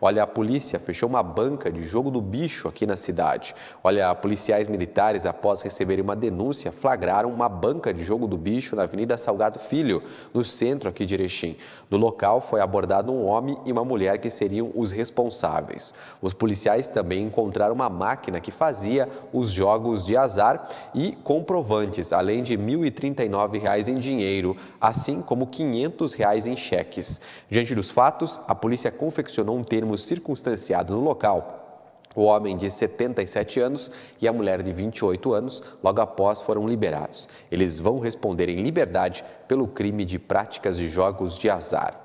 Olha, a polícia fechou uma banca de jogo do bicho aqui na cidade. Olha, policiais militares, após receberem uma denúncia, flagraram uma banca de jogo do bicho na Avenida Salgado Filho, no centro aqui de Erechim. No local foi abordado um homem e uma mulher que seriam os responsáveis. Os policiais também encontraram uma máquina que fazia os jogos de azar e comprovantes, além de R$ 1.039 em dinheiro, assim como R$ 500 em cheques. Diante dos fatos, a polícia confeccionou um termo circunstanciado no local. O homem de 77 anos e a mulher de 28 anos, logo após, foram liberados. Eles vão responder em liberdade pelo crime de práticas de jogos de azar.